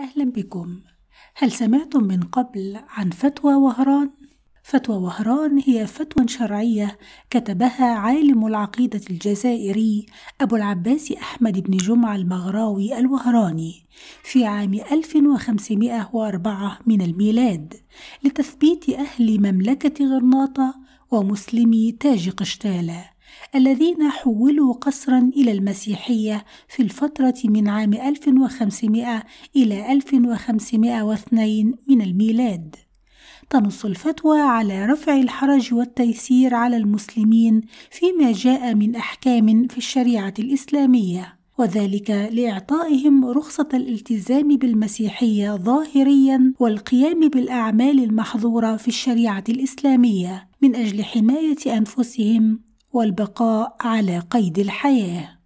أهلا بكم هل سمعتم من قبل عن فتوى وهران؟ فتوى وهران هي فتوى شرعية كتبها عالم العقيدة الجزائري أبو العباس أحمد بن جمعة المغراوي الوهراني في عام 1504 من الميلاد لتثبيت أهل مملكة غرناطة ومسلمي تاج قشتالة الذين حولوا قصرا إلى المسيحية في الفترة من عام 1500 إلى 1502 من الميلاد. تنص الفتوى على رفع الحرج والتيسير على المسلمين فيما جاء من أحكام في الشريعة الإسلامية. وذلك لاعطائهم رخصه الالتزام بالمسيحيه ظاهريا والقيام بالاعمال المحظوره في الشريعه الاسلاميه من اجل حمايه انفسهم والبقاء على قيد الحياه